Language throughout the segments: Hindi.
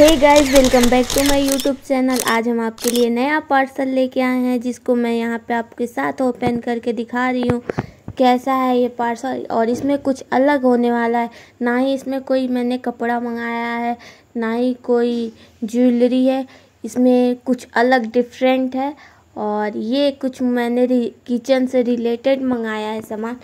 hey guys welcome back to my YouTube channel आज हम आपके लिए नया पार्सल लेके आए हैं जिसको मैं यहाँ पे आपके साथ ओपन करके दिखा रही हूँ कैसा है ये पार्सल और इसमें कुछ अलग होने वाला है ना ही इसमें कोई मैंने कपड़ा मंगाया है ना ही कोई ज्वेलरी है इसमें कुछ अलग डिफरेंट है और ये कुछ मैंने किचन से रिलेटेड मंगाया है सामान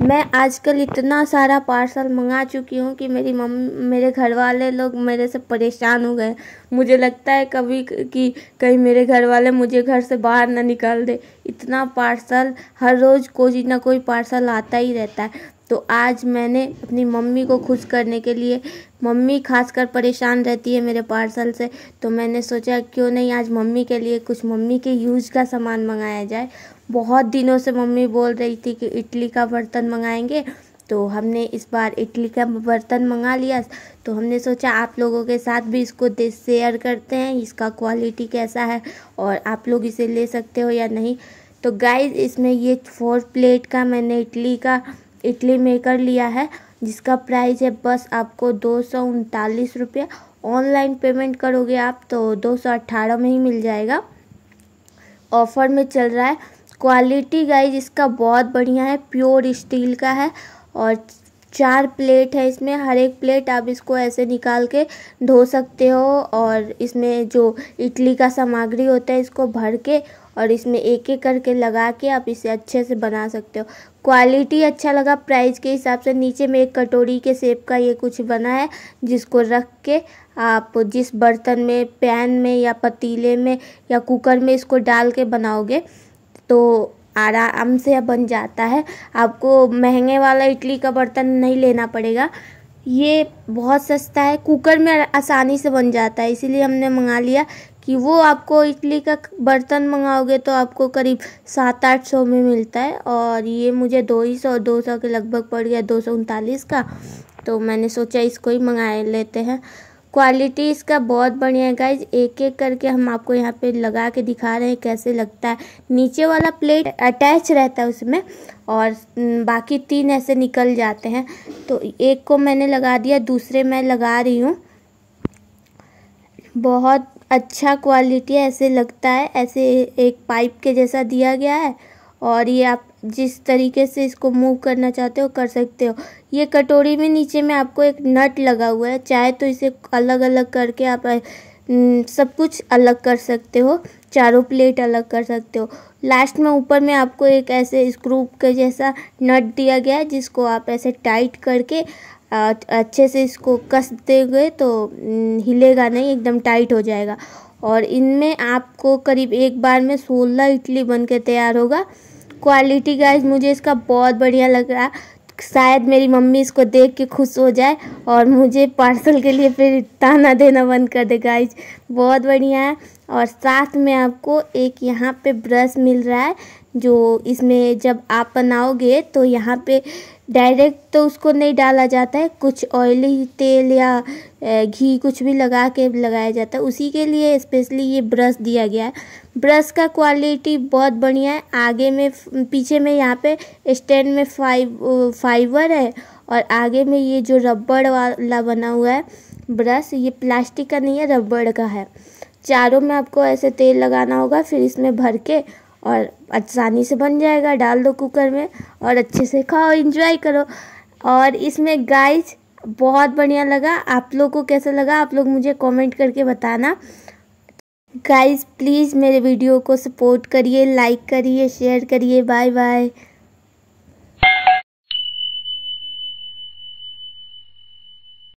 मैं आजकल इतना सारा पार्सल मंगा चुकी हूँ कि मेरी मम मेरे घर वाले लोग मेरे से परेशान हो गए मुझे लगता है कभी कि कहीं मेरे घर वाले मुझे घर से बाहर ना निकाल दे इतना पार्सल हर रोज़ कोई ना कोई पार्सल आता ही रहता है तो आज मैंने अपनी मम्मी को खुश करने के लिए मम्मी खासकर परेशान रहती है मेरे पार्सल से तो मैंने सोचा क्यों नहीं आज मम्मी के लिए कुछ मम्मी के यूज का सामान मंगाया जाए बहुत दिनों से मम्मी बोल रही थी कि इडली का बर्तन मंगाएंगे तो हमने इस बार इडली का बर्तन मंगा लिया तो हमने सोचा आप लोगों के साथ भी इसको शेयर करते हैं इसका क्वालिटी कैसा है और आप लोग इसे ले सकते हो या नहीं तो गाइस इसमें ये फोर प्लेट का मैंने इडली का इडली मेकर लिया है जिसका प्राइस है बस आपको दो सौ उनतालीस ऑनलाइन पेमेंट करोगे आप तो दो सौ अट्ठारह में ही मिल जाएगा ऑफ़र में चल रहा है क्वालिटी गाइज इसका बहुत बढ़िया है प्योर स्टील का है और चार प्लेट है इसमें हर एक प्लेट आप इसको ऐसे निकाल के धो सकते हो और इसमें जो इडली का सामग्री होता है इसको भर के और इसमें एक एक करके लगा के आप इसे अच्छे से बना सकते हो क्वालिटी अच्छा लगा प्राइस के हिसाब से नीचे में एक कटोरी के सेप का ये कुछ बना है जिसको रख के आप जिस बर्तन में पैन में या पतीले में या कुकर में इसको डाल के बनाओगे तो आराम से बन जाता है आपको महंगे वाला इडली का बर्तन नहीं लेना पड़ेगा ये बहुत सस्ता है कुकर में आसानी से बन जाता है इसीलिए हमने मंगा लिया कि वो आपको इडली का बर्तन मंगाओगे तो आपको करीब सात आठ सौ में मिलता है और ये मुझे दो ही सौ दो सौ के लगभग पड़ गया दो सौ उनतालीस का तो मैंने सोचा इसको ही मंगा लेते हैं क्वालिटी इसका बहुत बढ़िया है गाइज एक एक करके हम आपको यहाँ पे लगा के दिखा रहे हैं कैसे लगता है नीचे वाला प्लेट अटैच रहता है उसमें और बाकी तीन ऐसे निकल जाते हैं तो एक को मैंने लगा दिया दूसरे मैं लगा रही हूँ बहुत अच्छा क्वालिटी ऐसे लगता है ऐसे एक पाइप के जैसा दिया गया है और ये आप जिस तरीके से इसको मूव करना चाहते हो कर सकते हो ये कटोरी में नीचे में आपको एक नट लगा हुआ है चाहे तो इसे अलग अलग करके आप सब कुछ अलग कर सकते हो चारों प्लेट अलग कर सकते हो लास्ट में ऊपर में आपको एक ऐसे स्क्रू के जैसा नट दिया गया है जिसको आप ऐसे टाइट करके अच्छे से इसको कस देंगे तो हिलेगा नहीं एकदम टाइट हो जाएगा और इनमें आपको करीब एक बार में सोलह इडली बन के तैयार होगा क्वालिटी गाइज मुझे इसका बहुत बढ़िया लग रहा शायद मेरी मम्मी इसको देख के खुश हो जाए और मुझे पार्सल के लिए फिर ताना देना बंद कर दे गाइज बहुत बढ़िया है और साथ में आपको एक यहाँ पे ब्रश मिल रहा है जो इसमें जब आप बनाओगे तो यहाँ पे डायरेक्ट तो उसको नहीं डाला जाता है कुछ ऑयली तेल या घी कुछ भी लगा के लगाया जाता है उसी के लिए स्पेशली ये ब्रश दिया गया है ब्रश का क्वालिटी बहुत बढ़िया है आगे में पीछे में यहाँ पे स्टैंड में फाइव फाइबर है और आगे में ये जो रबड़ वाला बना हुआ है ब्रश ये प्लास्टिक का नहीं है रबड़ का है चारों में आपको ऐसे तेल लगाना होगा फिर इसमें भर के और आसानी से बन जाएगा डाल दो कुकर में और अच्छे से खाओ इंजॉय करो और इसमें गाइस बहुत बढ़िया लगा आप लोग को कैसा लगा आप लोग मुझे कमेंट करके बताना गाइस प्लीज़ मेरे वीडियो को सपोर्ट करिए लाइक करिए शेयर करिए बाय बाय